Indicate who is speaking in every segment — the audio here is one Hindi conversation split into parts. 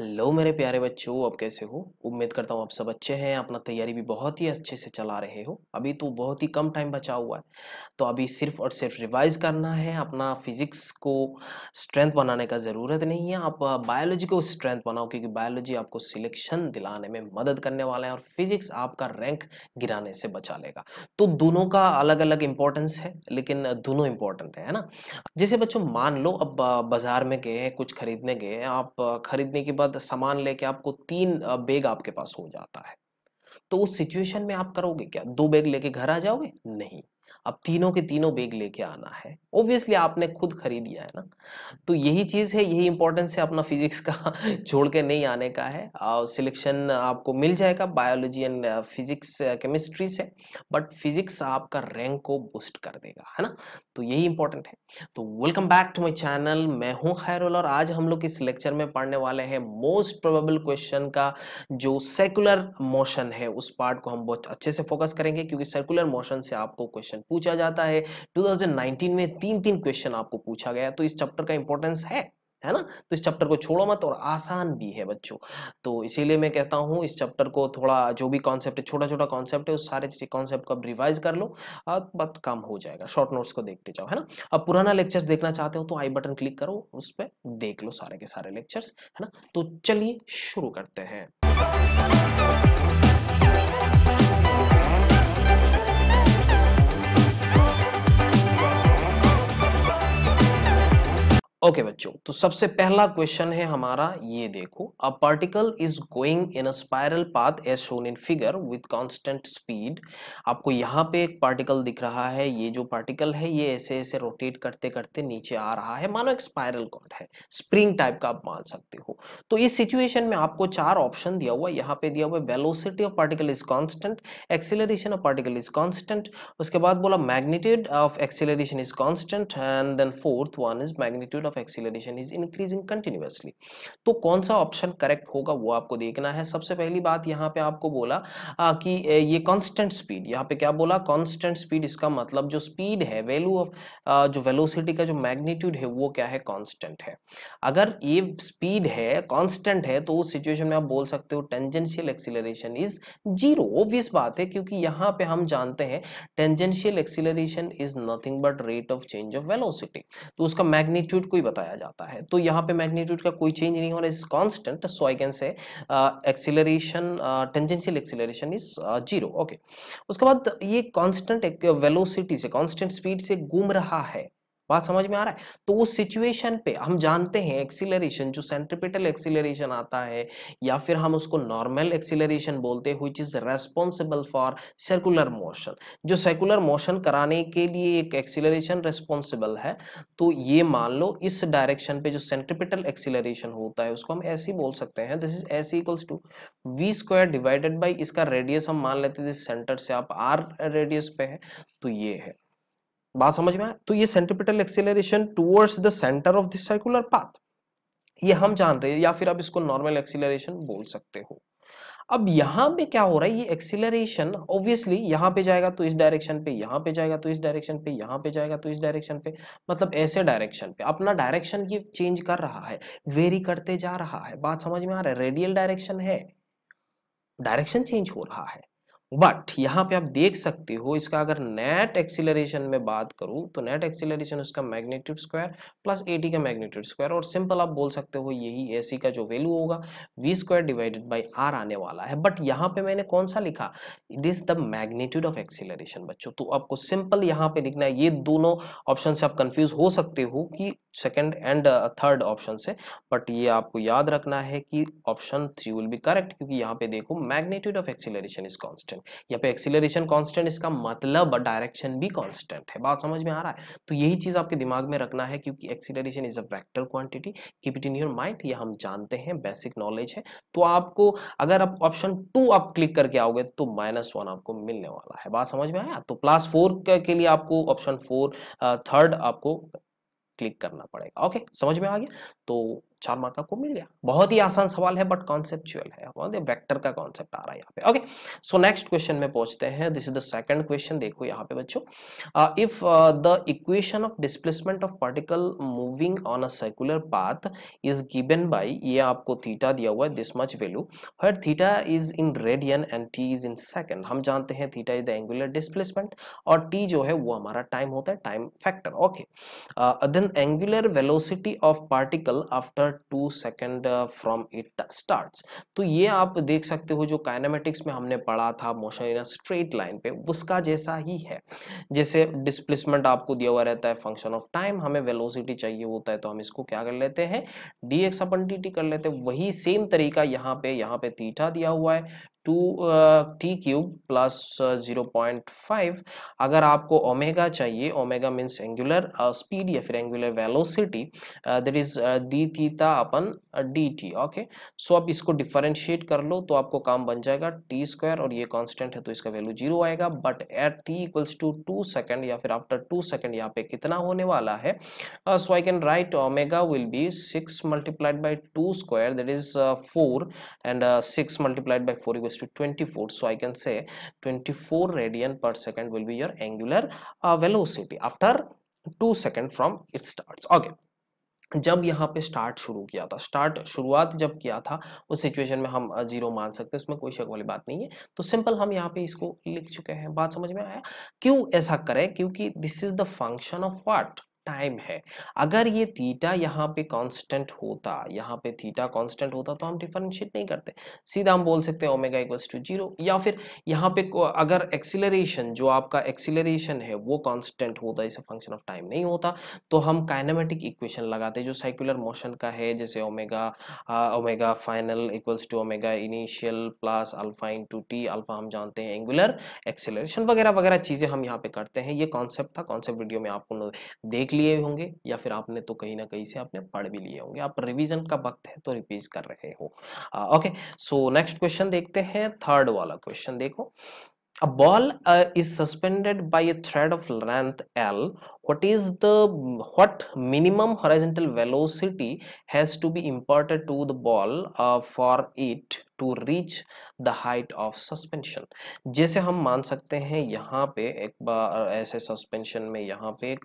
Speaker 1: हेलो मेरे प्यारे बच्चों आप कैसे हो उम्मीद करता हूँ आप सब अच्छे हैं अपना तैयारी भी बहुत ही अच्छे से चला रहे हो अभी तो बहुत ही कम टाइम बचा हुआ है तो अभी सिर्फ और सिर्फ रिवाइज करना है अपना फिजिक्स को स्ट्रेंथ बनाने का ज़रूरत नहीं है आप बायोलॉजी को स्ट्रेंथ बनाओ क्योंकि बायोलॉजी आपको सिलेक्शन दिलाने में मदद करने वाला है और फिजिक्स आपका रैंक गिराने से बचा लेगा तो दोनों का अलग अलग इंपॉर्टेंस है लेकिन दोनों इंपॉर्टेंट है ना जैसे बच्चों मान लो अब बाजार में गए कुछ खरीदने गए आप खरीदने के बाद बाद सामान लेके आपको तीन बैग आपके पास हो जाता है तो उस सिचुएशन में आप करोगे क्या दो बैग लेके घर आ जाओगे नहीं अब तीनों के तीनों बैग लेके आना है ओब्वियसली आपने खुद खरीद लिया है ना तो यही चीज़ है यही इंपॉर्टेंस है अपना फिजिक्स का छोड़ के नहीं आने का है सिलेक्शन आपको मिल जाएगा बायोलॉजी एंड फिजिक्स केमिस्ट्री से बट फिजिक्स आपका रैंक को बूस्ट कर देगा है ना तो यही इंपॉर्टेंट है तो welcome back to my channel मैं हूँ खैरुल और आज हम लोग इस लेक्चर में पढ़ने वाले हैं मोस्ट प्रोबेबल क्वेश्चन का जो सेकुलर मोशन है उस पार्ट को हम बहुत अच्छे से फोकस करेंगे क्योंकि सर्कुलर मोशन से आपको क्वेश्चन पूछा जाता है 2019 में तीन तीन क्वेश्चन आपको पूछा गया तो इस चैप्टर का इंपॉर्टेंस है है ना तो इस चैप्टर को छोड़ो मत और आसान भी है बच्चों तो इसीलिए मैं कहता हूँ इस चैप्टर को थोड़ा जो भी कॉन्सेप्ट है छोटा छोटा कॉन्सेप्ट है उस सारे कॉन्सेप्ट को अब रिवाइज कर लो बस काम हो जाएगा शॉर्ट नोट्स को देखते जाओ है ना अब पुराना लेक्चर्स देखना चाहते हो तो आई बटन क्लिक करो उस पर देख लो सारे के सारे लेक्चर्स है ना तो चलिए शुरू करते हैं ओके okay, बच्चों तो सबसे पहला क्वेश्चन है हमारा ये देखो a particle is going in a spiral path as shown in figure with constant speed आपको यहाँ पे एक पार्टिकल दिख रहा है ये जो पार्टिकल है ये ऐसे ऐसे रोटेट करते करते नीचे आ रहा है मानो एक स्पायरल कॉर्ड है स्प्रिंग टाइप का आप मान सकते हो तो इस सिचुएशन में आपको चार ऑप्शन दिया हुआ यहाँ पे दिया हुआ velocity of particle is constant acceleration of particle is constant उसके बाद बोला magnitude of acceleration is constant and then fourth one is magnitude of acceleration is increasing continuously तो कौन सा ऑप्शन करेक्ट होगा वो आपको देखना है सबसे पहली बात यहाँ पे आपको बोला आ, कि ये कॉन्स्टेंट स्पीड यहाँ पे क्या बोला कॉन्स्टेंट स्पीड इसका मतलब जो स्पीड है वैल्यू ऑफ जो वेलोसिटी का जो मैग्नीट्यूड है वो क्या है कॉन्स्टेंट है अगर ये स्पीड है कॉन्स्टेंट है तो उस सिचुएशन में आप बोल सकते हो tangential acceleration is zero obvious बात है क्योंकि यहाँ पे हम जानते हैं tangential acceleration is nothing but rate of change of velocity तो उसका मैग्नीट्यूड को भी बताया जाता है तो यहाँ पे मैग्नीट्यूड का कोई चेंज नहीं हो रहा इस constant so I can say acceleration tangential acceleration is zero okay उसके बाद ये कॉन्स्टेंट वेलोसिटी से कॉन्स्टेंट स्पीड से घूम रहा है बात समझ में आ रहा है तो वो सिचुएशन पे हम जानते हैं एक्सीलरेशन जो सेंट्रिपिटल एक्सीलरेशन आता है या फिर हम उसको नॉर्मल एक्सीलरेशन बोलते हैं which is responsible for circular motion जो सर्कुलर मोशन कराने के लिए एक एक्सीलरेशन रेस्पॉन्सिबल है तो ये मान लो इस डायरेक्शन पे जो सेंट्रिपिटल एक्सीलरेशन होता है उसको हम ऐसे बोल सकते हैं this is S equals to V square divided by इसका रेडियस हम मान लेते हैं सेंटर से आप आर रेडियस पे है तो ये है बात समझ में आया तो ये centripetal acceleration towards the centre of this circular path ये हम जान रहे हैं या फिर आप इसको नॉर्मल एक्सीलरेशन बोल सकते हो अब यहाँ पे क्या हो रहा है ये एक्सीलरेशन ऑब्वियसली यहाँ पे जाएगा तो इस डायरेक्शन पे यहाँ पे जाएगा तो इस डायरेक्शन पे यहाँ पे जाएगा तो इस डायरेक्शन पे मतलब ऐसे डायरेक्शन पे अपना डायरेक्शन ये चेंज कर रहा है वेरी करते जा रहा है बात समझ में आ रहा है रेडियल डायरेक्शन है डायरेक्शन चेंज हो रहा है बट यहाँ पे आप देख सकते हो इसका अगर नेट एक्सिलरेशन में बात करूँ तो नेट एक्सिलरेशन उसका मैग्नेट्यूड स्क्वायर प्लस ए का मैग्नेट्यूड स्क्वायर और सिंपल आप बोल सकते हो यही ए का जो वैल्यू होगा V square divided by are आने वाला है बट यहाँ पे मैंने कौन सा लिखा this the magnitude of acceleration बच्चों तो आपको सिंपल यहाँ पे लिखना है ये दोनों ऑप्शन से आप कन्फ्यूज हो सकते हो कि सेकेंड एंड थर्ड ऑप्शन से बट ये आपको याद रखना है कि option three will be correct क्योंकि यहाँ पे देखो magnitude of acceleration is constant यहाँ पे एक्सीलरेशन कांस्टेंट इसका मतलब डायरेक्शन भी कांस्टेंट है बात समझ में आ रहा है तो यही चीज़ आपके दिमाग में रखना है क्योंकि acceleration is a vector quantity keep it in your mind ये हम जानते हैं बेसिक नॉलेज है तो आपको अगर आप ऑप्शन टू आप क्लिक करके आओगे तो माइनस वन आपको मिलने वाला है बात समझ में आया तो प्लस फोर के लिए आपको ऑप्शन फोर थर्ड आपको क्लिक करना पड़ेगा ओके समझ में आ गया तो चार मार्क आपको मिल गया बहुत ही आसान सवाल है बट कॉन्सेप्चुअल है वेक्टर हाँ, का कॉन्सेप्ट आ रहा है यहाँ पे ओके सो नेक्स्ट क्वेश्चन में पहुंचते हैं this is the second question देखो यहाँ पे बच्चों if the equation of displacement of particle moving on a circular path is given by ये आपको थीटा दिया हुआ है दिस मच वैल्यू हर theta is in radian and t is in second हम जानते हैं theta is the angular displacement और टी जो है वो हमारा टाइम होता है time factor okay then angular velocity of particle after two second from it start तो ये आप देख सकते हो जो काइनामेटिक्स में हमने पढ़ा था मोशन इन स्ट्रेट लाइन पे उसका जैसा ही है जैसे डिस्प्लेसमेंट आपको दिया हुआ रहता है फंक्शन ऑफ टाइम हमें वेलोसिटी चाहिए होता है तो हम इसको क्या कर लेते हैं डी एक्स अपन डी टी कर लेते हैं वही सेम तरीका यहाँ पे यहाँ पे तीठा दिया हुआ है two t cube plus zero point five अगर आपको ओमेगा चाहिए ओमेगा मीन्स एंगुलर स्पीड या फिर angular velocity that is d theta अपन डी टी ओके सो आप इसको डिफरेंशिएट कर लो तो आपको काम बन जाएगा टी स्क्वायर और ये कांस्टेंट है तो इसका वैल्यू जीरो आएगा but at t equals to two second या फिर आफ्टर टू सेकेंड यहाँ पे कितना होने वाला है so I can write omega will be six multiplied by two square that is four and six multiplied by four equals to 24 so i can say 24 radian per second will be your angular uh, velocity after 2 second from it starts okay जब यहाँ पे स्टार्ट शुरू किया था स्टार्ट शुरुआत जब किया था उस सिचुएशन में हम जीरो uh, मान सकते हैं उसमें कोई शक वाली बात नहीं है तो सिंपल हम यहाँ पे इसको लिख चुके हैं बात समझ में आया क्यों ऐसा करें क्योंकि this is the function of what time है अगर ये थीटा यहाँ पे कांस्टेंट होता यहाँ पे थीटा कांस्टेंट होता तो हम डिफरेंशिएट नहीं करते सीधा हम बोल सकते हैं ओमेगा इक्वल्स टू जीरो या फिर यहाँ पे अगर एक्सिलरेशन जो आपका एक्सिलरेशन है वो कांस्टेंट होता इसे फंक्शन ऑफ टाइम नहीं होता तो हम काइनेमेटिक इक्वेशन लगाते जो साइकुलर मोशन का है जैसे omega omega final equals to omega initial plus alpha into t alpha हम जानते हैं एंगुलर एक्सिलरेशन वगैरह वगैरह चीज़ें हम यहाँ पे करते हैं ये कॉन्सेप्ट था कॉन्सेप्ट वीडियो में आपको देख लिया लिए होंगे या फिर आपने तो कहीं ना कहीं से आपने पढ़ भी लिए होंगे आप रिविजन का वक्त है तो रिपीज कर रहे हो ओके सो नेक्स्ट क्वेश्चन देखते हैं थर्ड वाला क्वेश्चन देखो A ball uh, is suspended by a thread of length L. What is the what minimum horizontal velocity has to be imparted to the ball uh, for it to reach the height of suspension जैसे हम मान सकते हैं यहाँ पे एक बार ऐसे सस्पेंशन में यहाँ पे एक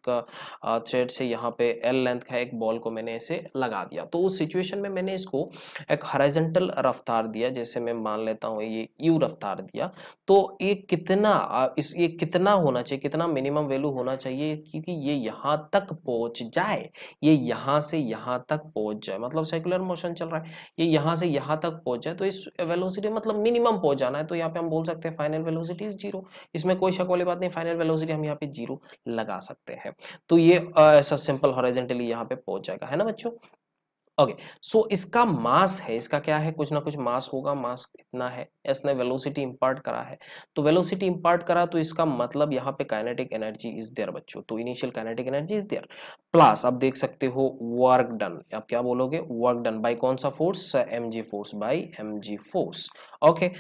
Speaker 1: थ्रेड से यहाँ पे एल लेंथ का एक बॉल को मैंने ऐसे लगा दिया तो उस सिचुएशन में मैंने इसको एक हराइजेंटल रफ्तार दिया जैसे मैं मान लेता हूँ ये यू रफ्तार दिया तो ये कितना इस ये कितना होना चाहिए कितना मिनिमम वैल्यू होना चाहिए क्योंकि ये यहाँ तक पहुँच जाए ये यहाँ से यहाँ तक पहुँच जाए मतलब सर्कुलर मोशन चल रहा है ये यहाँ से यहाँ तक पहुँच जाए तो इस वेलोसिटी मतलब मिनिमम पहुंच जाना है तो यहाँ पे हम बोल सकते हैं फाइनल वेलोसिटी इज जीरो इसमें कोई शक वाली बात नहीं फाइनल वेलोसिटी हम यहाँ पे जीरो लगा सकते हैं तो ये ऐसा सिंपल हॉराइजेंटली यहाँ पे पहुंच जाएगा है ना बच्चों ओके okay, सो so इसका मास है इसका क्या है कुछ ना कुछ मास होगा मास इतना है एस ने वेलोसिटी इंपार्ट करा है तो वेलोसिटी इंपार्ट करा तो इसका मतलब यहाँ पे काइनेटिक एनर्जी इज देयर बच्चों तो initial kinetic energy is there plus आप देख सकते हो वर्क डन आप क्या बोलोगे वर्क डन बाय कौन सा force m g force by m g force okay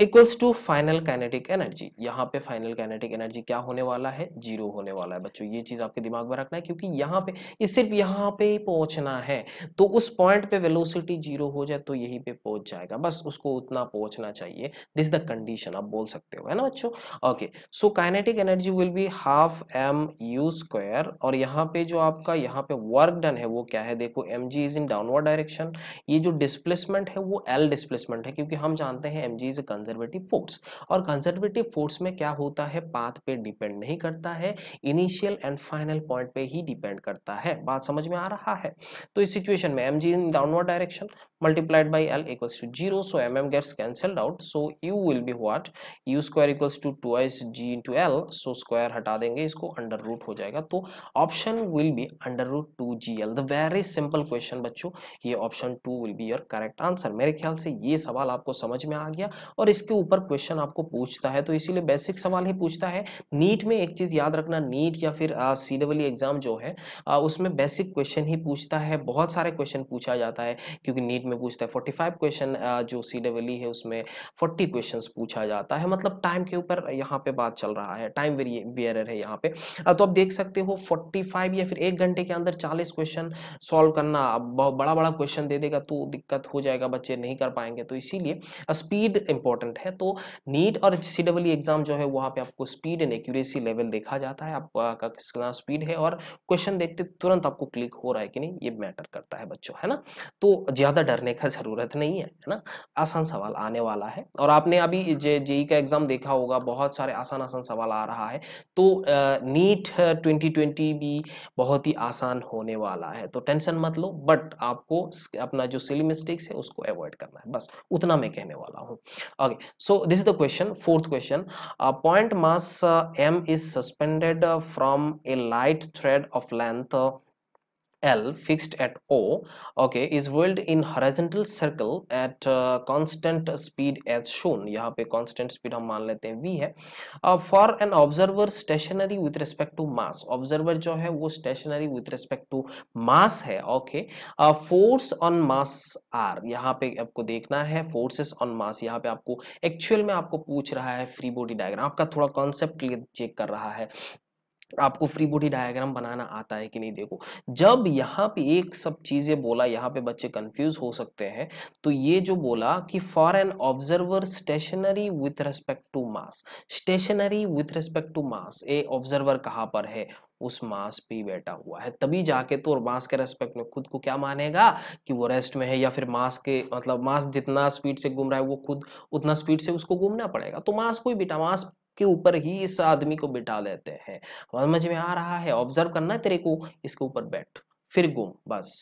Speaker 1: equals to final kinetic energy यहाँ पे फाइनल कैनेटिक एनर्जी क्या होने वाला है जीरो होने वाला है बच्चों ये चीज आपके दिमाग में रखना है क्योंकि यहाँ पे इस सिर्फ यहाँ पे ही पहुंचना है तो उस पॉइंट पे वेलोसिटी जीरो हो जाए तो यहीं पे पहुंच जाएगा बस उसको उतना पहुंचना चाहिए दिस द कंडीशन आप बोल सकते हो है ना बच्चों okay so kinetic energy will be half m u square और यहाँ पे जो आपका यहाँ पे वर्क डन है वो क्या है देखो m g is in downward direction ये जो डिस्प्लेसमेंट है वो एल डिस्प्लेसमेंट है क्योंकि हम जानते हैं m g is conservative force और कंजर्वेटिव फोर्स में क्या होता है पाथ पे डिपेंड नहीं करता है इनिशियल एंड फाइनल पॉइंट पे ही डिपेंड करता है बात समझ में आ रहा है तो इस सिचुएशन में m g in downward direction multiplied by L equals to 0 so mm gets cancelled out so u will be what u square equals to twice g into L so square हटा देंगे इसको under root हो जाएगा तो option will be under root 2 2gl the very simple question बच्चों ये option 2 will be your correct answer मेरे ख्याल से ये सवाल आपको समझ में आ गया और इसके ऊपर question आपको पूछता है तो इसीलिए basic सवाल ही पूछता है नीट में एक चीज़ याद रखना नीट या फिर सी डबल एग्जाम जो है आ, उसमें बेसिक क्वेश्चन ही पूछता है बहुत सारे क्वेश्चन पूछा जाता है क्योंकि नीट में पूछता है फोर्टी फाइव क्वेश्चन जो सी डबल ई है उसमें फोर्टी क्वेश्चन पूछा जाता है मतलब टाइम के ऊपर यहाँ पे बात चल रहा है टाइम वेरियर है यहाँ पे तो आप देख सकते हो फोर्टी फाइव या फिर एक घंटे के अंदर चालीस क्वेश्चन सॉल्व करना बहुत बड़ा बड़ा क्वेश्चन दे देगा तो दिक्कत हो जाएगा बच्चे नहीं कर पाएंगे तो इसीलिए स्पीड इंपॉर्टेंट है तो नीट और सी डबल ई एग्जाम जो है वहाँ पे आपको स्पीड एंड एक्यूरेसी लेवल देखा जाता है आपका कितना स्पीड है और क्वेश्चन देखते तुरंत आपको क्लिक हो रहा है कि नहीं ये मैटर करता है बच्चों है ना तो ज़्यादा डर करने का ज़रूरत नहीं है है ना आसान सवाल आने वाला है और आपने अभी जे जेई का एग्ज़ाम देखा होगा बहुत सारे आसान आसान सवाल आ रहा है तो नीट ट्वेंटी ट्वेंटी भी बहुत ही आसान होने वाला है तो टेंशन मत लो बट आपको अपना जो सिली मिस्टेक्स है उसको अवॉइड करना है बस उतना मैं कहने वाला हूँ okay so this is the question fourth question point mass m is suspended from a light thread of length L fixed at O okay is whirled in horizontal circle at uh, constant speed as shown यहाँ पे constant speed हम मान लेते हैं v है uh, for an observer stationary with respect to mass observer जो है वो stationary with respect to mass है okay uh, force on mass r यहाँ पे आपको देखना है forces on mass यहाँ पे आपको actual में आपको पूछ रहा है free body diagram आपका थोड़ा concept चेक कर रहा है आपको फ्री बॉडी डायग्राम बनाना आता है कि नहीं देखो जब यहाँ पे एक सब चीज़ें बोला यहाँ पे बच्चे कंफ्यूज हो सकते हैं तो ये जो बोला कि for an observer stationary with respect to mass stationary with respect to mass a observer कहाँ पर है उस मास पे बैठा हुआ है तभी जाके तो और मास के रेस्पेक्ट में खुद को क्या मानेगा कि वो रेस्ट में है या फिर मास के मतलब मास जितना स्पीड से घूम रहा है वो खुद उतना स्पीड से उसको घूमना पड़ेगा तो मास को ही बेटा मास के ऊपर ही इस आदमी को बिठा लेते हैं समझ में आ रहा है ऑब्जर्व करना है तेरे को इसके ऊपर बैठ फिर गुम बस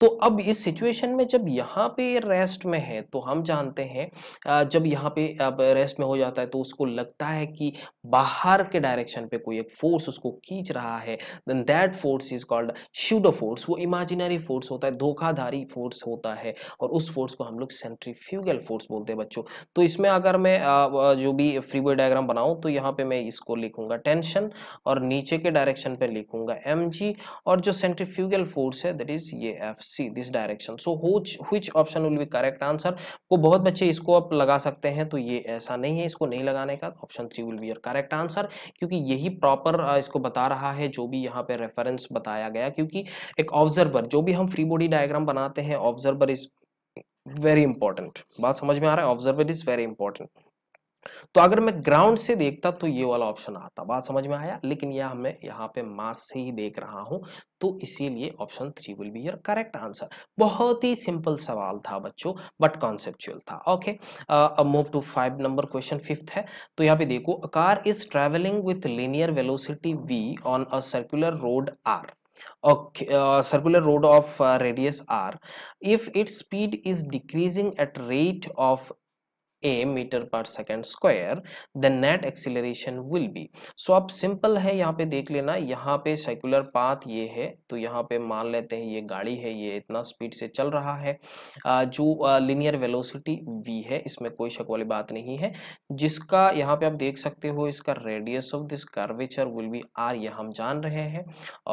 Speaker 1: तो अब इस सिचुएशन में जब यहाँ पे रेस्ट में है तो हम जानते हैं जब यहाँ पे अब रेस्ट में हो जाता है तो उसको लगता है कि बाहर के डायरेक्शन पे कोई एक फोर्स उसको खींच रहा है then that force is called pseudo force वो इमेजिनरी फोर्स होता है धोखाधारी फोर्स होता है और उस फोर्स को हम लोग सेंट्रीफ्यूगल फोर्स बोलते हैं बच्चों तो इसमें अगर मैं जो भी फ्रीवे डायग्राम बनाऊँ तो यहाँ पर मैं इसको लिखूंगा टेंशन और नीचे के डायरेक्शन पर लिखूंगा एम और जो सेंट्रीफ्यूगल वर्टिकल फोर्स है दैट इज ये f c this direction so which option will be correct answer को बहुत बच्चे इसको आप लगा सकते हैं तो ये ऐसा नहीं है इसको नहीं लगाने का option three will be your correct answer क्योंकि यही प्रॉपर इसको बता रहा है जो भी यहाँ पे रेफरेंस बताया गया क्योंकि एक ऑब्जर्वर जो भी हम फ्री बॉडी डायग्राम बनाते हैं ऑब्जर्वर इज वेरी इंपॉर्टेंट बात समझ में आ रहा है ऑब्जर्वर इज वेरी इंपॉर्टेंट तो अगर मैं ग्राउंड से देखता तो ये वाला ऑप्शन आता बात समझ में आया लेकिन यह मैं यहाँ पे मास से ही देख रहा हूं तो इसीलिए option three will be your correct answer बहुत ही सिंपल सवाल था बच्चों बट कॉन्सेप्चुअल था ओके अब move to five number question fifth है तो यहाँ पे देखो a car is travelling with linear velocity v on a circular road r circular road of radius are if its speed is decreasing at rate of a metre per second square the net acceleration will be सो अब सिंपल है यहाँ पे देख लेना यहाँ पे सर्कुलर पाथ ये है तो यहाँ पे मान लेते हैं ये गाड़ी है ये इतना स्पीड से चल रहा है जो लिनियर वेलोसिटी वी है इसमें कोई शक वाली बात नहीं है जिसका यहाँ पे आप देख सकते हो इसका radius of this curvature will be r ये हम जान रहे हैं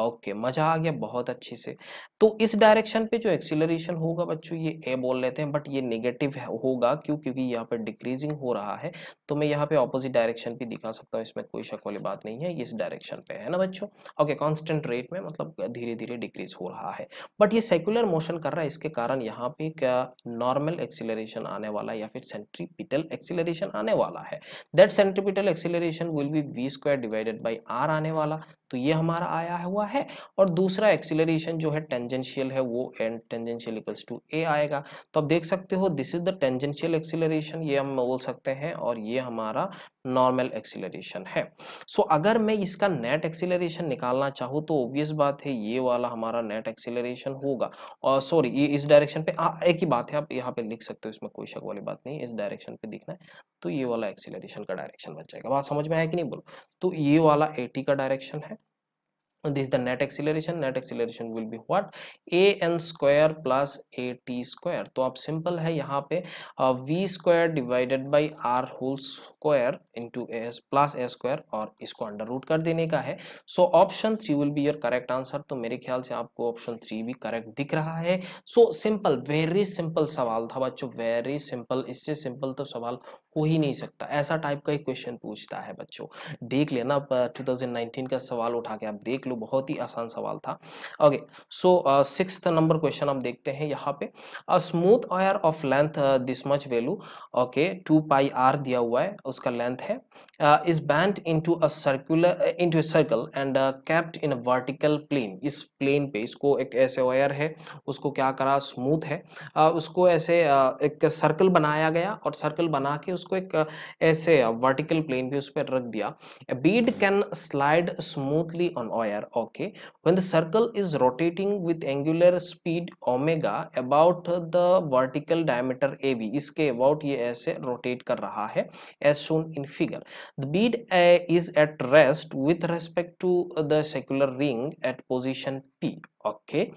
Speaker 1: ओके मजा आ गया बहुत अच्छे से तो इस डायरेक्शन पे जो एक्सीलरेशन होगा बच्चों ये ए बोल लेते हैं बट ये निगेटिव होगा क्यों क्योंकि यहाँ पे पर डिक्रीजिंग हो रहा है तो मैं यहाँ पे ऑपोजिट डायरेक्शन भी दिखा सकता हूँ इसमें कोई शक वाली बात नहीं है इस डायरेक्शन पे है ना बच्चों ओके कांस्टेंट रेट में मतलब धीरे धीरे डिक्रीज हो रहा है बट ये सेकुलर मोशन कर रहा है इसके कारण यहाँ पे क्या नॉर्मल एक्सिलरेशन आने वाला है या फिर सेंट्रीपिटल एक्सिलरेशन आने वाला है that centripetal acceleration will be v square divided by are आने वाला तो ये हमारा आया हुआ है और दूसरा एक्सिलरेशन जो है टेंजेंशियल है वो and tangential equals to a आएगा तो आप देख सकते हो this is the tangential acceleration ये हम बोल सकते हैं और ये हमारा नॉर्मल एक्सीलरेशन है सो so, अगर मैं इसका नेट एक्सीलरेशन निकालना चाहूँ तो ऑब्वियस बात है ये वाला हमारा नेट एक्सीलरेशन होगा और सॉरी ये इस डायरेक्शन पे आ, एक ही बात है आप यहाँ पे लिख सकते हो इसमें कोई शक वाली बात नहीं इस डायरेक्शन पे दिखना है तो ये वाला एक्सीलरेशन का डायरेक्शन बन जाएगा बात समझ में आया कि नहीं बोलो तो ये वाला ए का डायरेक्शन है this the net acceleration net acceleration will be what a n square plus a t square तो आप सिंपल है यहाँ पे we square divided by r whole square into a plus a square और इसको अंडर रूट कर देने का है so option three will be your correct answer तो मेरे ख्याल से आपको ऑप्शन थ्री भी करेक्ट दिख रहा है सो सिंपल वेरी सिंपल सवाल था बच्चों वेरी सिंपल इससे सिंपल तो सवाल हो ही नहीं सकता ऐसा टाइप का एक क्वेश्चन पूछता है बच्चों देख लेना टू 2019 का सवाल उठा के आप देख लो बहुत ही आसान सवाल था okay so six number question आप देखते हैं यहाँ पे a smooth wire of length this much value okay two pi r दिया हुआ है उसका लेंथ है is bend into a circular into a circle and kept in a vertical plane इस प्लेन पे इसको एक ऐसे वायर है उसको क्या करा स्मूथ है uh, उसको ऐसे uh, एक सर्कल बनाया गया और सर्कल बना के उसको एक uh, ऐसे वर्टिकल uh, प्लेन पे उस पर रख दिया bead can slide smoothly on wire okay when the circle is rotating with angular speed omega about the vertical diameter a इसके अबाउट ये ऐसे रोटेट कर रहा है as shown in figure. The bead A is at rest with respect to the circular ring at position P. Okay,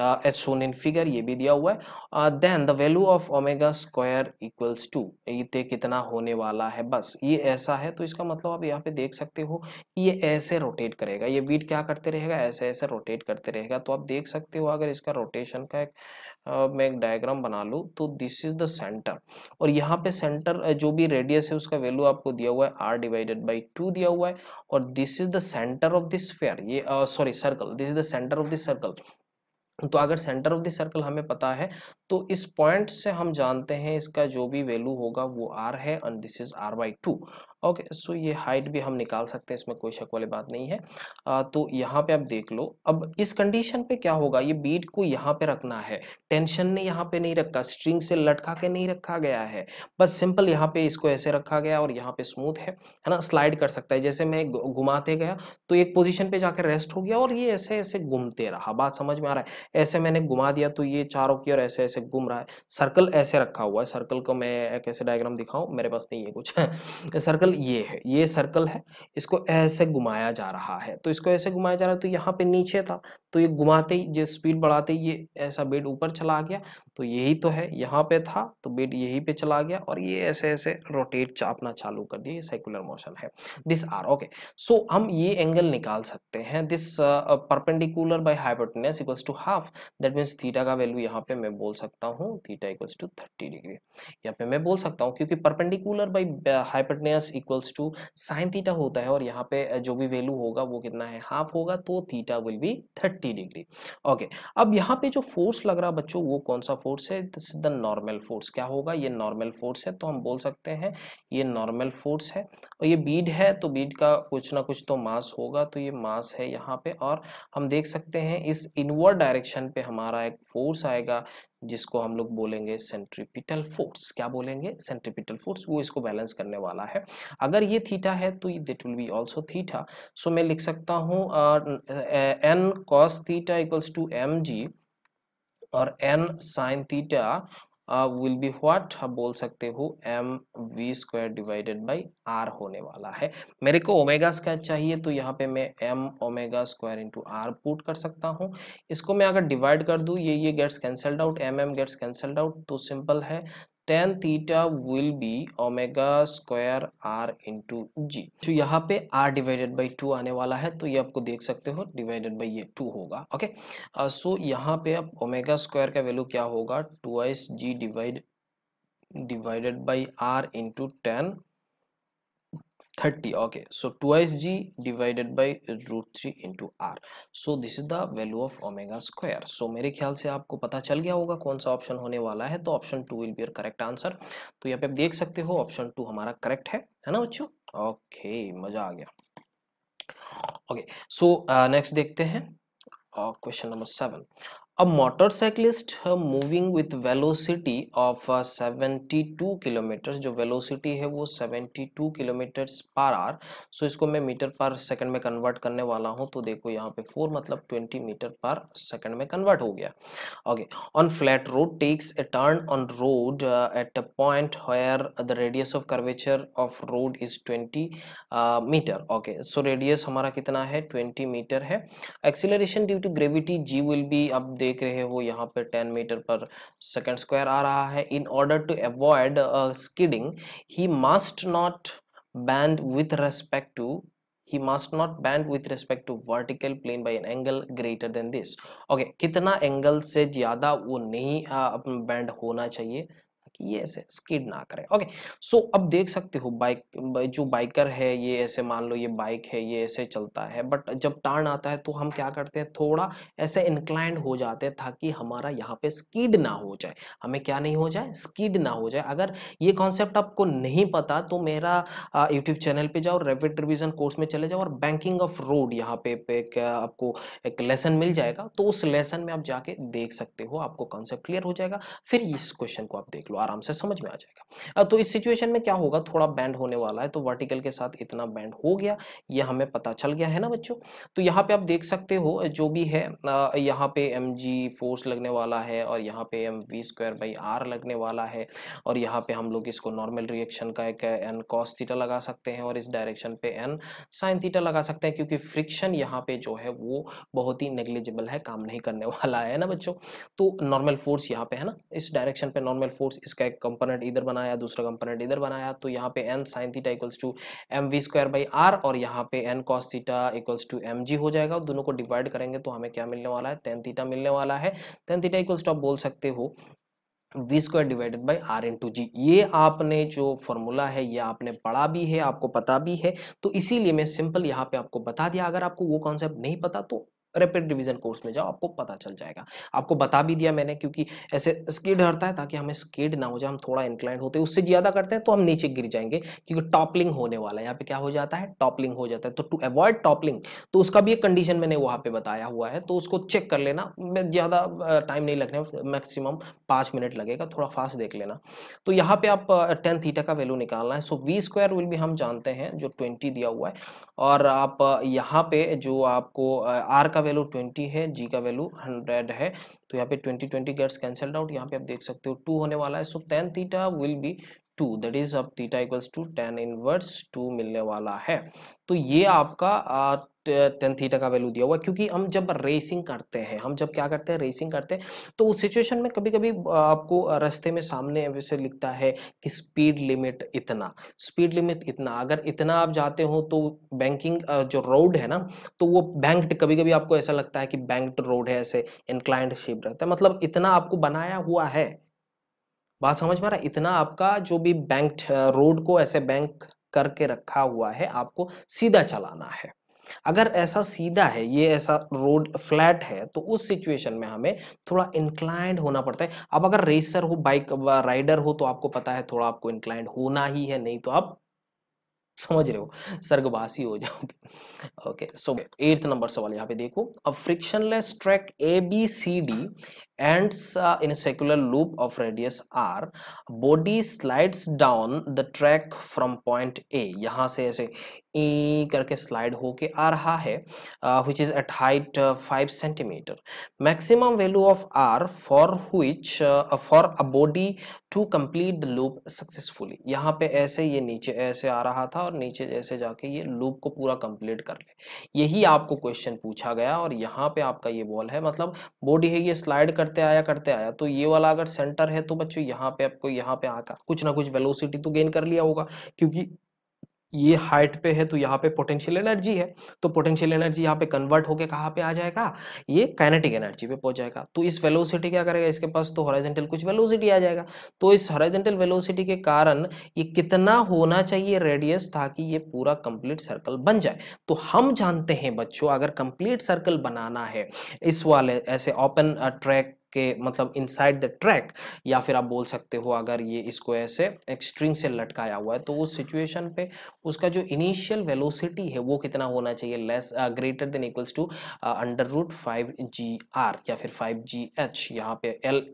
Speaker 1: uh, as shown in figure ये भी दिया हुआ है then the value of omega square equals to ये कितना होने वाला है बस ये ऐसा है तो इसका मतलब आप यहाँ पे देख सकते हो कि ये ऐसे rotate करेगा ये bead क्या करते रहेगा ऐसे ऐसे rotate करते रहेगा तो आप देख सकते हो अगर इसका rotation का एक मैं एक डायग्राम बना लूँ तो दिस इज द सेंटर और यहाँ पे सेंटर जो भी रेडियस है उसका वैल्यू आपको दिया हुआ है आर डिवाइडेड बाई टू दिया हुआ है और this is the centre of this sphere ये sorry circle this is the centre of this circle तो अगर सेंटर ऑफ द सर्कल हमें पता है तो इस पॉइंट से हम जानते हैं इसका जो भी वैल्यू होगा वो आर है and this is r by two okay so ये हाइट भी हम निकाल सकते हैं इसमें कोई शक वाली बात नहीं है आ, तो यहाँ पे आप देख लो अब इस कंडीशन पे क्या होगा ये बीट को यहाँ पे रखना है टेंशन ने यहाँ पे नहीं रखा स्ट्रिंग से लटका के नहीं रखा गया है बस सिंपल यहाँ पे इसको ऐसे रखा गया और यहाँ पे स्मूथ है है ना स्लाइड कर सकता है जैसे मैं घुमाते गया तो एक पोजिशन पे जाकर रेस्ट हो गया और ये ऐसे ऐसे घूमते रहा बात समझ में आ रहा है ऐसे मैंने घुमा दिया तो ये चारों की और ऐसे ऐसे घूम रहा है सर्कल ऐसे रखा हुआ है सर्कल को मैं कैसे डायग्राम दिखाऊँ मेरे पास नहीं है कुछ सर्कल ये है ये सर्कल है इसको ऐसे घुमाया जा रहा है तो इसको ऐसे घुमाया जा रहा है तो यहाँ पे नीचे था तो ये घुमाते ही जो स्पीड बढ़ाते ही ये ऐसा बेड ऊपर चला गया तो यही तो है यहाँ पे था तो बेड यही पे चला गया और ये ऐसे ऐसे रोटेट चापना चालू कर दिया ये सर्कुलर मोशन है दिस आर ओके सो हम ये एंगल निकाल सकते हैं this perpendicular by hypotenuse equals to half that means theta का वैल्यू यहाँ पे मैं बोल सकता हूँ theta equals to thirty degree यहाँ पे मैं बोल सकता हूँ क्योंकि perpendicular by hypotenuse equals to sine theta होता है और यहाँ पे जो भी वैल्यू होगा वो कितना है हाफ होगा तो theta will be thirty degree okay अब यहाँ पे जो फोर्स लग रहा बच्चों वो कौन सा फोर्स है this is the normal force क्या होगा ये नॉर्मल फोर्स है तो हम बोल सकते हैं ये नॉर्मल फोर्स है और ये बीड है तो बीड का कुछ ना कुछ तो मास होगा तो ये मास है यहाँ पे और हम देख सकते हैं इस इनवर्ड डायरेक्शन पे हमारा एक फोर्स आएगा जिसको हम लोग बोलेंगे सेंट्रिपिटल फोर्स क्या बोलेंगे सेंट्रिपिटल फोर्स वो इसको बैलेंस करने वाला है अगर ये थीटा है तो that will be also theta so मैं लिख सकता हूँ n cos theta equals to m g और n sine theta will be what बोल सकते हो m we square divided by r होने वाला है मेरे को ओमेगा स्क्वायर चाहिए तो यहाँ पे मैं m omega square into r put कर सकता हूँ इसको मैं अगर डिवाइड कर दूँ ये ये gets cancelled out m M gets cancelled out तो सिंपल है tan theta will be omega square r into g तो यहाँ पे r divided by 2 आने वाला है तो ये आपको देख सकते हो divided बाई ये टू होगा ओके सो uh, so यहाँ पे आप ओमेगा स्क्वायर का वैल्यू क्या होगा two S g divide divided by r into ten 30 okay so twice g divided by root 3 into r so this is the value of omega square so मेरे ख्याल से आपको पता चल गया होगा कौन सा ऑप्शन होने वाला है तो option two will be your correct answer तो यहाँ पे आप देख सकते हो ऑप्शन टू हमारा करेक्ट है है ना बच्चों ओके मजा आ गया ओके सो नेक्स्ट देखते हैं question number seven A motorcyclist uh, moving with velocity of 72 uh, kilometre जो वेलोसिटी है वो 72 किलोमीटर पर आर सो इसको मैं मीटर पर सेकंड में कन्वर्ट करने वाला हूँ तो देखो यहाँ पे फोर मतलब 20 मीटर पर सेकंड में कन्वर्ट हो गया okay on flat road takes a turn on road at a point where the radius of curvature of road is 20 metre okay so radius हमारा कितना है 20 मीटर है acceleration due to gravity g will be अब देख रहे हो यहाँ पे 10 मीटर पर सेकेंड स्क्वायर आ रहा है in order to avoid skidding he must not bend with respect to he must not bend with respect to vertical plane by an angle greater than this okay कितना एंगल से ज़्यादा वो नहीं बैंड होना चाहिए कि ये ऐसे स्किड ना करे ओके सो अब देख सकते हो बाइक जो बाइकर है ये ऐसे मान लो ये बाइक है ये ऐसे चलता है बट जब टर्न आता है तो हम क्या करते हैं थोड़ा ऐसे इंक्लाइंड हो जाते हैं ताकि हमारा यहाँ पे स्कीड ना हो जाए हमें क्या नहीं हो जाए स्कीड ना हो जाए अगर ये कॉन्सेप्ट आपको नहीं पता तो मेरा यूट्यूब चैनल पर जाओ रेपिड रिविजन कोर्स में चले जाओ और बैंकिंग ऑफ रोड यहाँ पे, पे आपको एक लेसन मिल जाएगा तो उस लेसन में आप जाके देख सकते हो आपको कॉन्सेप्ट क्लियर हो जाएगा फिर इस क्वेश्चन को आप देख लो आराम से समझ में आ जाएगा अब तो इस सिचुएशन में क्या होगा थोड़ा बैंड होने वाला है तो वर्टिकल के साथ इतना बैंड हो गया ये हमें पता चल गया है ना बच्चों तो यहाँ पे आप देख सकते हो जो भी है यहाँ पे एम फोर्स लगने वाला है और यहाँ पे m we square by r लगने वाला है और यहाँ पे हम लोग इसको नॉर्मल रिएक्शन का एक एन कॉस थीटा लगा सकते हैं और इस डायरेक्शन पे एन साइन थीटा लगा सकते हैं क्योंकि फ्रिक्शन यहाँ पे जो है वो बहुत ही नेग्लिजिबल है काम नहीं करने वाला है ना बच्चों तो नॉर्मल फोर्स यहाँ पे है ना इस डायरेक्शन पे नॉर्मल फोर्स इस इसका एक कंपोनेंट इधर बनाया दूसरा कंपोनेंट इधर बनाया तो यहाँ पे n sine theta equals to M we square by r और यहाँ पे n cos theta equals to m g हो जाएगा दोनों को डिवाइड करेंगे तो हमें क्या मिलने वाला है टेन थीटा मिलने वाला है टेन थीटा इक्वल्स टू आप बोल सकते हो v square divided by r into g ये आपने जो फॉर्मूला है ये आपने पढ़ा भी है आपको पता भी है तो इसीलिए मैं सिंपल यहाँ पे आपको बता दिया अगर आपको वो कॉन्सेप्ट नहीं पता तो रैपिड रिवीजन कोर्स में जाओ आपको पता चल जाएगा आपको बता भी दिया मैंने क्योंकि ऐसे स्किड हटता है ताकि हमें स्किड ना हो जाए हम थोड़ा इंक्लाइंड होते हैं उससे ज़्यादा करते हैं तो हम नीचे गिर जाएंगे क्योंकि टॉपलिंग होने वाला है यहाँ पे क्या हो जाता है टॉपलिंग हो जाता है तो टू अवॉइड टॉपलिंग तो उसका भी एक कंडीशन मैंने वहाँ पे बताया हुआ है तो उसको चेक कर लेना ज़्यादा टाइम नहीं लगने मैक्सिमम पाँच मिनट लगेगा थोड़ा फास्ट देख लेना तो यहाँ पे आप टेन थीटा का वैल्यू निकालना है सो वी स्क्वायर विल भी हम जानते हैं जो ट्वेंटी दिया हुआ है और आप यहाँ पे जो आपको आर का वैल्यू ट्वेंटी है जी का वैल्यू हंड्रेड है तो यहाँ पे twenty twenty gets cancelled out यहाँ पे आप देख सकते हो टू होने वाला है so tan theta will be two that is अब theta equals to tan inverse two मिलने वाला है तो ये आपका टेन थीटा का वैल्यू दिया हुआ क्योंकि हम जब रेसिंग करते हैं हम जब क्या करते हैं रेसिंग करते हैं तो उस सिचुएशन में कभी कभी आपको रास्ते में सामने वैसे लिखता है कि स्पीड लिमिट इतना स्पीड लिमिट इतना अगर इतना आप जाते हो तो बैंकिंग जो रोड है ना तो वो बैंकड कभी कभी आपको ऐसा लगता है कि बैंक रोड है ऐसे इनक्लाइंट शेप रहता है मतलब इतना आपको बनाया हुआ है बात समझ में आ रहा इतना आपका जो भी बैंक रोड को ऐसे बैंक करके रखा हुआ है आपको सीधा चलाना है अगर ऐसा सीधा है ये ऐसा रोड फ्लैट है तो उस सिचुएशन में हमें थोड़ा इंक्लाइंड होना पड़ता है अब अगर रेसर हो बाइक राइडर हो तो आपको पता है थोड़ा आपको इंक्लाइंड होना ही है नहीं तो आप समझ रहे हो सर्गवासी हो जाओगे ओके सो एट्थ नंबर सवाल यहाँ पे देखो अब frictionless track a b c d ends in in loop of radius r body slides down slides down the track from यहाँ से ऐसे ई e करके स्लाइड होके आ रहा है which is at height five centimetre maximum value of r for which for a body to complete the loop successfully यहाँ पे ऐसे ये नीचे ऐसे आ रहा था और नीचे जैसे जाके ये लूप को पूरा कंप्लीट कर ले यही आपको क्वेश्चन पूछा गया और यहाँ पे आपका ये बॉल है मतलब बॉडी है ये स्लाइड कर करते आया करते आया तो ये वाला अगर सेंटर है तो बच्चों यहाँ पे आपको यहाँ पे आकर कुछ ना कुछ वेलोसिटी तो गेन कर लिया होगा क्योंकि ये हाइट पे है तो यहाँ पे पोटेंशियल एनर्जी है तो पोटेंशियल एनर्जी यहाँ पे कन्वर्ट होके कहाँ पे आ जाएगा ये काइनेटिक एनर्जी पे पहुंच जाएगा तो इस वेलोसिटी क्या करेगा इसके पास तो हॉराइजेंटल कुछ वेलोसिटी आ जाएगा तो इस हॉराइजेंटल वेलोसिटी के कारण ये कितना होना चाहिए रेडियस ताकि ये पूरा कंप्लीट सर्कल बन जाए तो हम जानते हैं बच्चों अगर कंप्लीट सर्कल बनाना है इस वाले ऐसे ओपन ट्रैक uh, के मतलब इनसाइड द ट्रैक या फिर आप बोल सकते हो अगर ये इसको ऐसे एक स्ट्रिंग से लटकाया हुआ है तो उस सिचुएशन पे उसका जो इनिशियल वेलोसिटी है वो कितना होना चाहिए less greater than equals to under root five ji r या फिर फाइव जी एच यहाँ पे एल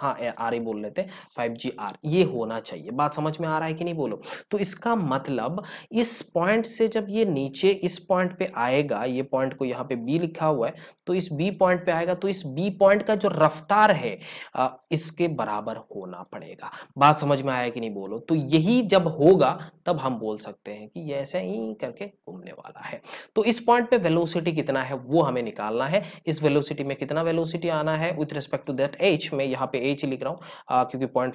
Speaker 1: हाँ आर ही बोल लेते हैं फाइव जी आर ये होना चाहिए बात समझ में आ रहा है कि नहीं बोलो तो इसका मतलब इस पॉइंट से जब ये नीचे इस पॉइंट पे आएगा ये पॉइंट को यहाँ पे बी लिखा हुआ है तो इस बी पॉइंट पे आएगा तो इस बी पॉइंट का जो रफ्तार है आ, इसके बराबर होना पड़ेगा बात समझ में आया कि नहीं बोलो तो यही जब होगा तब हम बोल सकते हैं कि ये ऐसे ही करके घूमने वाला है तो इस पॉइंट पे वेलोसिटी कितना है वो हमें निकालना है इस वेलोसिटी में कितना वेलोसिटी आना है with respect to that H में यहाँ पे एच लिख रहा हूँ क्योंकि पॉइंट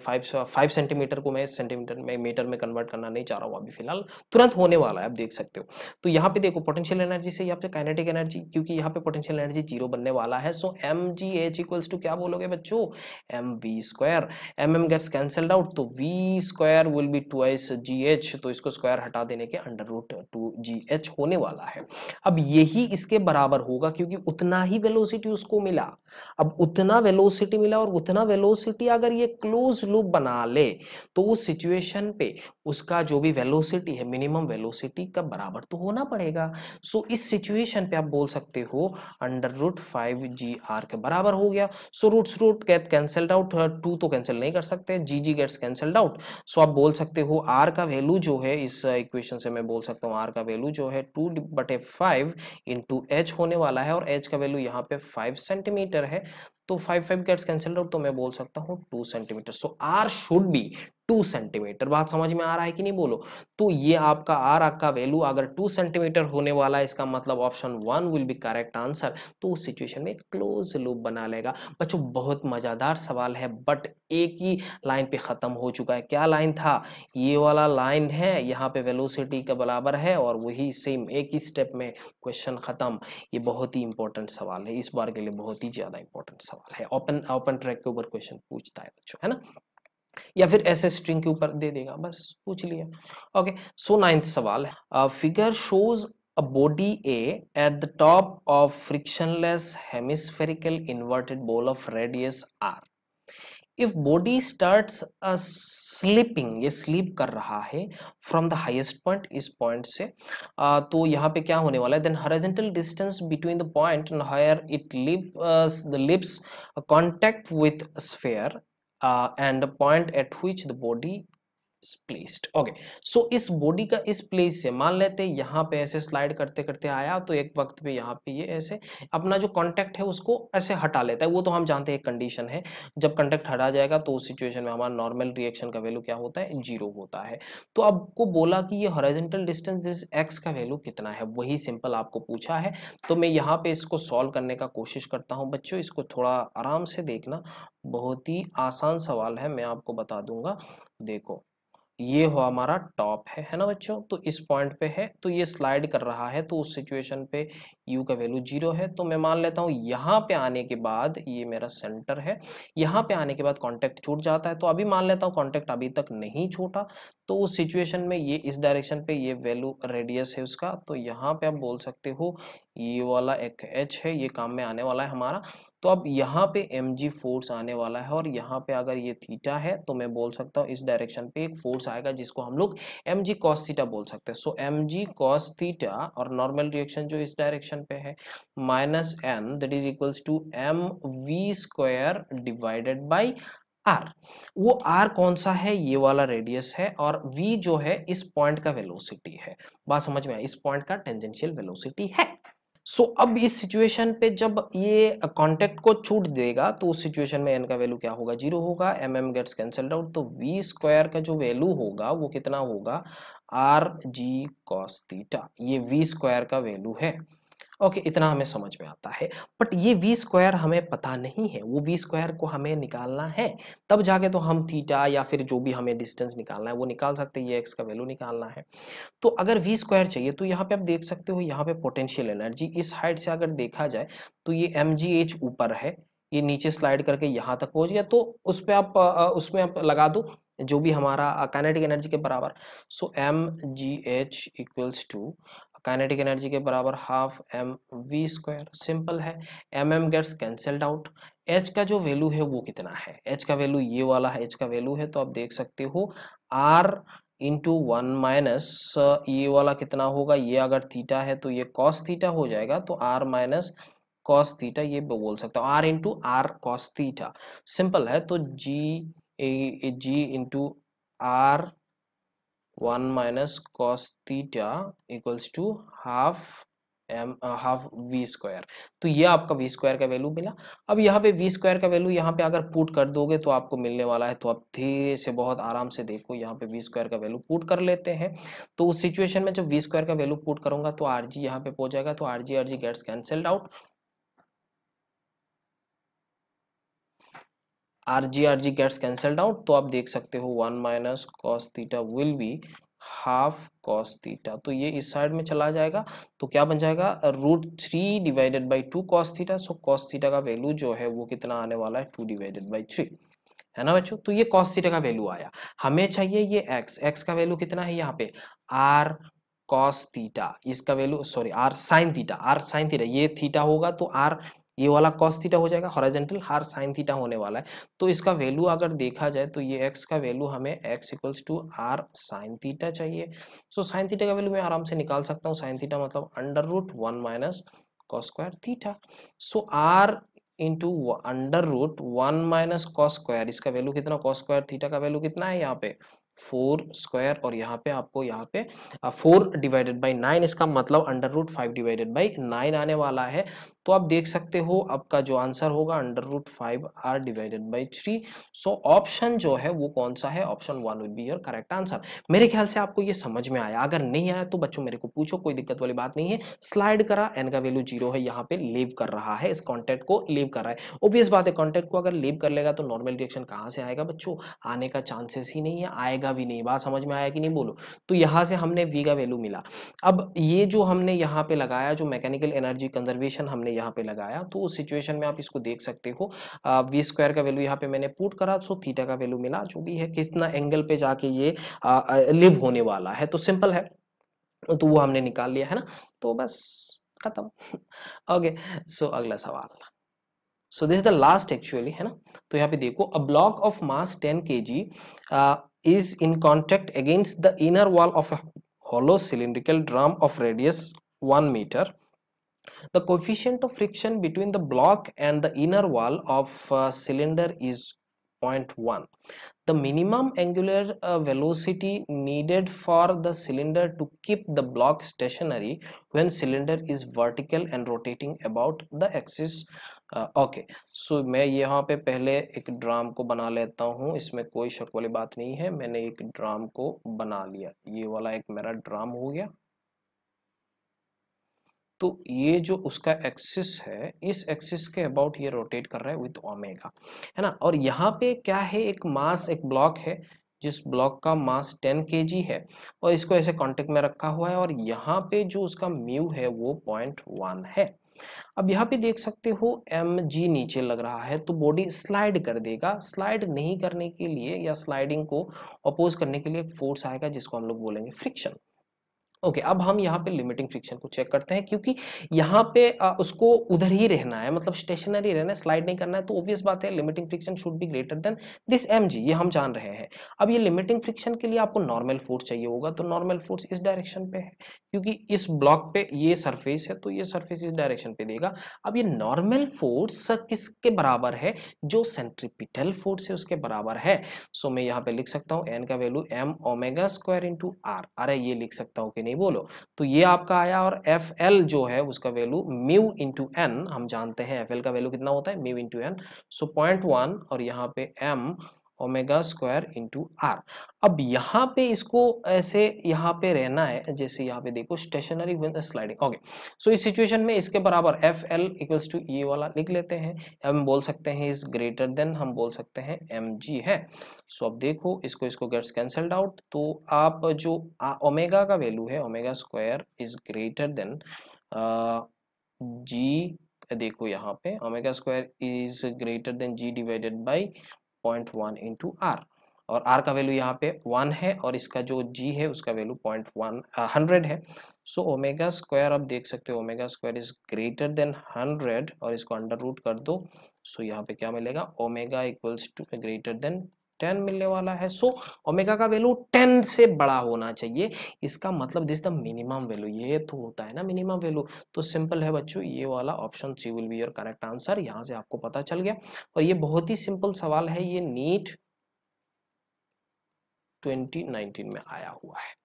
Speaker 1: फाइव सेंटीमीटर को मैं सेंटीमीटर में मीटर में कन्वर्ट करना नहीं चाह रहा हूँ अभी फिलहाल तुरंत होने वाला है आप देख सकते हो तो यहाँ पे देखो पोटेंशियल एनर्जी से यहाँ पे काइनेटिक एनर्जी क्योंकि यहाँ पे पोटेंशियल एनर्जी जीरो बनने वाला है so M G H equals to क्या बोलोगे बच्चों M we square M M gets cancelled out तो V square will be two S H एच तो इसको स्क्वायर हटा देने के under root two G H होने वाला है अब यही इसके बराबर होगा क्योंकि उतना ही वेलोसिटी उसको मिला अब उतना वेलोसिटी मिला और उतना वेलो वेलोसिटी अगर ये क्लोज लूप बना ले तो उस सिचुएशन पे उसका जो भी वेलोसिटी है मिनिमम वेलोसिटी का बराबर तो होना पड़ेगा सो so, इस सिचुएशन पे आप बोल सकते हो अंडर रूट फाइव जी आर के बराबर हो गया so root root get cancelled out two तो कैंसिल नहीं कर सकते G G gets cancelled out so आप बोल सकते हो आर का वैल्यू जो है इस इक्वेशन uh, से मैं बोल सकता हूँ आर का वैल्यू जो है टू बटे फाइव इंटू एच होने वाला है और एच का वैल्यू यहाँ पे फाइव सेंटीमीटर है तो फाइव फाइव कैट्स कैंसिल तो मैं बोल सकता हूँ two centimetre so R should be two centimetre बात समझ में आ रहा है कि नहीं बोलो तो ये आपका आर का वैल्यू अगर टू सेंटीमीटर होने वाला है इसका मतलब option one will be correct answer तो उस सिचुएशन में क्लोज लूप बना लेगा बच्चों बहुत मज़ेदार सवाल है बट एक ही लाइन पे ख़त्म हो चुका है क्या लाइन था ये वाला लाइन है यहाँ पे वेलोसिटी के बराबर है और वही सेम एक ही स्टेप में क्वेश्चन ख़त्म ये बहुत ही इंपॉर्टेंट सवाल है इस बार के लिए बहुत ही ज़्यादा इंपॉर्टेंट सवाल है ओपन ओपन ट्रैक के ऊपर क्वेश्चन पूछता है बच्चों है ना या फिर ऐसे स्ट्रिंग के ऊपर दे देगा बस पूछ लिया ओके सो नाइन्थ सवाल है figure shows a body A at the top of frictionless hemispherical inverted ball of radius are if body starts slipping ये स्लीप कर रहा है फ्रॉम द हाईएस्ट पॉइंट इस पॉइंट से आ, तो यहाँ पे क्या होने वाला है then horizontal distance between the point and higher it lip the lips contact with sphere uh, and the point at which the body placed okay सो इस बॉडी का इस प्लेस से मान लेते हैं यहाँ पे ऐसे स्लाइड करते करते आया तो एक वक्त पे यहाँ पे ये यह ऐसे अपना जो कॉन्टैक्ट है उसको ऐसे हटा लेता है वो तो हम जानते हैं एक कंडीशन है जब कॉन्टैक्ट हटा जाएगा तो उस सिचुएशन में हमारा नॉर्मल रिएक्शन का वैल्यू क्या होता है जीरो होता है तो आपको बोला कि ये हॉरिजेंटल डिस्टेंस एक्स का वैल्यू कितना है वही सिंपल आपको पूछा है तो मैं यहाँ पे इसको सॉल्व करने का कोशिश करता हूँ बच्चों इसको थोड़ा आराम से देखना बहुत ही आसान सवाल है मैं आपको बता दूंगा देखो ये हो हमारा टॉप है है ना बच्चों तो इस पॉइंट पे है तो ये स्लाइड कर रहा है तो उस सिचुएशन पे u का वैल्यू जीरो है तो मैं मान लेता हूँ यहाँ पे आने के बाद ये मेरा सेंटर है यहाँ पे आने के बाद कांटेक्ट छूट जाता है तो अभी मान लेता हूँ कांटेक्ट अभी तक नहीं छूटा तो उस सिचुएशन में ये इस डायरेक्शन पे ये वैल्यू रेडियस है उसका तो यहाँ पे आप बोल सकते हो ये वाला एक एच है ये काम में आने वाला है हमारा तो अब यहाँ पे एम जी फोर्स आने वाला है और यहाँ पे अगर ये थीटा है तो मैं बोल सकता हूँ इस डायरेक्शन पे एक फोर्स आएगा जिसको हम लोग एम जी कॉस थीटा बोल सकते हैं so M G cos theta और नॉर्मल रिएक्शन जो इस डायरेक्शन पोजीशन पे है minus M that is equals to M we square divided by R वो आर कौन सा है ये वाला रेडियस है और वी जो है इस पॉइंट का वेलोसिटी है बात समझ में आए इस पॉइंट का टेंजेंशियल वेलोसिटी है सो so, अब इस सिचुएशन पे जब ये कॉन्टेक्ट को छूट देगा तो उस सिचुएशन में एन का वैल्यू क्या होगा जीरो होगा M M gets cancelled out तो वी स्क्वायर का जो वैल्यू होगा वो कितना होगा आर जी कॉस थीटा ये वी स्क्वायर का वैल्यू है ओके इतना हमें समझ में आता है बट ये वी स्क्वायर हमें पता नहीं है वो वी स्क्वायर को हमें निकालना है तब जाके तो हम थीटा या फिर जो भी हमें डिस्टेंस निकालना है वो निकाल सकते हैं ये एक्स का वैल्यू निकालना है तो अगर वी स्क्वायर चाहिए तो यहाँ पे आप देख सकते हो यहाँ पे पोटेंशियल एनर्जी इस हाइट से अगर देखा जाए तो ये एम ऊपर है ये नीचे स्लाइड करके यहाँ तक पहुँच गया तो उस पर आप उसमें आप लगा दो जो भी हमारा काइनेटिक एनर्जी के बराबर so M G H equals to kinetic energy के बराबर half M we square simple है M M gets cancelled out H का जो वैल्यू है वो कितना है एच का वैल्यू ये वाला है एच का वैल्यू है तो आप देख सकते हो आर इंटू वन माइनस ये वाला कितना होगा ये अगर थीटा है तो ये कॉस थीटा हो जाएगा तो आर माइनस कॉस थीटा ये बोल सकते हो R into R cos theta simple है तो G A G into R 1 minus cos theta equals to half M half V square तो ये आपका वी स्क्वायर का वैल्यू मिला अब यहाँ पे वी स्क्वायर का वैल्यू यहाँ पे अगर पुट कर दोगे तो आपको मिलने वाला है तो आप धीरे से बहुत आराम से देखो यहाँ पे वी स्क्वायर का वैल्यू पुट कर लेते हैं तो उस सिचुएशन में जब वी स्क्वायर का वैल्यू पुट करूंगा तो आर जी यहाँ पे पहुंच जाएगा तो R G R G gets cancelled out R G R G gets cancelled out तो आप देख सकते हो one minus cos theta will be half cos theta तो ये इस साइड में चला जाएगा तो क्या बन जाएगा root three divided by two cos theta so cos theta का वैल्यू जो है वो कितना आने वाला है टू डिवाइडेड बाई थ्री है ना बच्चों तो ये कॉस थीटा का वैल्यू आया हमें चाहिए ये एक्स एक्स का वैल्यू कितना है यहाँ पे आर कॉस थीटा इसका value sorry R sine theta R sine theta ये थीटा होगा तो आर ये वाला कॉस थीटा हो जाएगा हॉराइजेंटल हार साइन थीटा होने वाला है तो इसका वैल्यू अगर देखा जाए तो ये एक्स का वैल्यू हमें X equals to R sine theta चाहिए सो so, साइन थीटा का वैल्यू मैं आराम से निकाल सकता हूँ साइन थीटा मतलब under root one minus cos square theta so R into under root one minus cos square इसका वैल्यू कितना कॉस स्क्वायर थीटा का वैल्यू कितना है यहाँ पे फोर स्क्वायर और यहाँ पे आपको यहाँ पे फोर डिवाइडेड बाई नाइन इसका मतलब under root five divided by nine आने वाला है तो आप देख सकते हो आपका जो आंसर होगा under root five R divided by three so option जो है वो कौन सा है option one will be your correct answer मेरे ख्याल से आपको ये समझ में आया अगर नहीं आया तो बच्चों मेरे को पूछो कोई दिक्कत वाली बात नहीं है स्लाइड करा एन का वैल्यू जीरो है यहाँ पे लीव कर रहा है इस कॉन्टेक्ट को लीव कर रहा है ओबियस बात है कॉन्टेक्ट को अगर लीव कर लेगा तो नॉर्मल रिएक्शन कहाँ से आएगा बच्चों आने का चांसेस ही नहीं है आएगा भी नहीं बात समझ में आया कि नहीं बोलो तो यहाँ से हमने वी का वैल्यू मिला अब ये जो हमने यहाँ पे लगाया जो मैकेनिकल एनर्जी कंजर्वेशन हमने यहाँ पे लगाया तो उस सिचुएशन में आप इसको देख सकते हो वी स्क्वायर का वैल्यू यहाँ पे मैंने पुट करा सो थीटा का वैल्यू मिला जो भी है कितना एंगल पे जाके ये लिव होने वाला है तो सिंपल है तो वो हमने निकाल लिया है ना तो बस खत्म ओके सो अगला सवाल so this the last actually है ना तो यहाँ पे देखो a block of mass ten K G is in contact against the inner wall of hollow cylindrical drum of radius one metre The coefficient of friction between the block and the inner wall of uh, cylinder is 0.1. The minimum angular uh, velocity needed for the cylinder to keep the block stationary when cylinder is vertical and rotating about the axis. uh, okay so मैं यहाँ पे पहले एक ड्राम को बना लेता हूँ इसमें कोई शक वाली बात नहीं है मैंने एक ड्राम को बना लिया ये वाला एक मेरा ड्राम हो गया तो ये जो उसका एक्सिस है इस एक्सिस के अबाउट ये रोटेट कर रहा है विथ ओमेगा है ना और यहाँ पे क्या है एक मास एक ब्लॉक है जिस ब्लॉक का मास 10 के है और इसको ऐसे कॉन्टेक्ट में रखा हुआ है और यहाँ पे जो उसका म्यू है वो पॉइंट वन है अब यहाँ पे देख सकते हो एम जी नीचे लग रहा है तो बॉडी स्लाइड कर देगा स्लाइड नहीं करने के लिए या स्लाइडिंग को अपोज करने के लिए एक फोर्स आएगा जिसको हम लोग बोलेंगे फ्रिक्शन ओके okay, अब हम यहाँ पे लिमिटिंग फ्रिक्शन को चेक करते हैं क्योंकि यहाँ पे आ, उसको उधर ही रहना है मतलब स्टेशनरी रहना है स्लाइड नहीं करना है तो ऑब्वियस बात है limiting friction should be greater than this M ये हम जान रहे हैं अब ये लिमिटिंग फ्रिक्शन के लिए आपको नॉर्मल फोर्स चाहिए होगा तो नॉर्मल फोर्स इस डायरेक्शन पे है क्योंकि इस ब्लॉक पे ये सरफेस है तो ये सरफेस इस डायरेक्शन पे देगा अब ये नॉर्मल फोर्स किसके बराबर है जो सेंट्रिपिटल फोर्स है उसके बराबर है सो मैं यहाँ पे लिख सकता हूँ एन का value M omega square into R अरे ये लिख सकता हूँ कि नहीं नहीं बोलो तो ये आपका आया और एफ एल जो है उसका वैल्यू म्यू इंटू एन हम जानते हैं एफ एल का वैल्यू कितना होता है mu into N so point one और यहाँ पे M omega square into R अब यहाँ पे इसको ऐसे यहाँ पे रहना है जैसे यहाँ पे देखो स्टेशनरी स्लाइडिंग ओके सो इस सिचुएशन में इसके बराबर एफ एल इक्वल्स टू ये वाला लिख लेते हैं हम बोल सकते हैं इज ग्रेटर देन हम बोल सकते हैं एम जी है सो so, अब देखो इसको इसको गेट्स कैंसल्ड आउट तो आप जो ओमेगा का वैल्यू है omega square is greater than G देखो यहाँ पे omega square is greater than G divided by point one into R और आर का वैल्यू यहाँ पे वन है और इसका जो जी है उसका वैल्यू पॉइंट वन हंड्रेड है सो ओमेगा स्क्वायर आप देख सकते हो omega square is greater than hundred और इसको अंडर रूट कर दो सो so यहाँ पे क्या मिलेगा omega equals to greater than ten मिलने वाला है सो ओमेगा का वैल्यू टेन से बड़ा होना चाहिए इसका मतलब दिस द मिनिमम वैल्यू ये तो होता है ना मिनिमम वैल्यू तो सिंपल है बच्चों ये वाला option C will be your correct answer यहाँ से आपको पता चल गया और ये बहुत ही सिंपल सवाल है ये नीट 2019 में आया हुआ है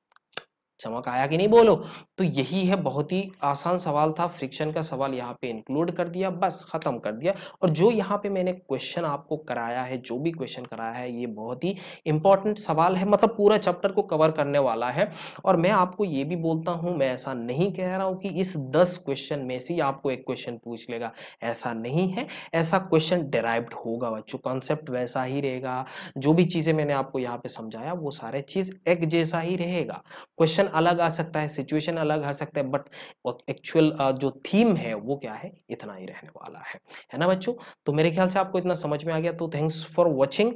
Speaker 1: चमक आया कि नहीं बोलो तो यही है बहुत ही आसान सवाल था फ्रिक्शन का सवाल यहाँ पे इंक्लूड कर दिया बस ख़त्म कर दिया और जो यहाँ पे मैंने क्वेश्चन आपको कराया है जो भी क्वेश्चन कराया है ये बहुत ही इंपॉर्टेंट सवाल है मतलब पूरा चैप्टर को कवर करने वाला है और मैं आपको ये भी बोलता हूँ मैं ऐसा नहीं कह रहा हूँ कि इस दस क्वेश्चन में से आपको एक क्वेश्चन पूछ लेगा ऐसा नहीं है ऐसा क्वेश्चन डिराइव्ड होगा बच्चों कॉन्सेप्ट वैसा ही रहेगा जो भी चीज़ें मैंने आपको यहाँ पे समझाया वो सारे चीज़ एक जैसा ही रहेगा क्वेश्चन अलग आ सकता है सिचुएशन अलग आ सकता है बट एक्चुअल जो थीम है वो क्या है इतना ही रहने वाला है है ना बच्चों तो मेरे ख्याल से आपको इतना समझ में आ गया तो thanks for watching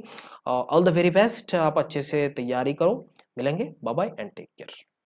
Speaker 1: all the very best आप अच्छे से तैयारी करो मिलेंगे bye bye and take care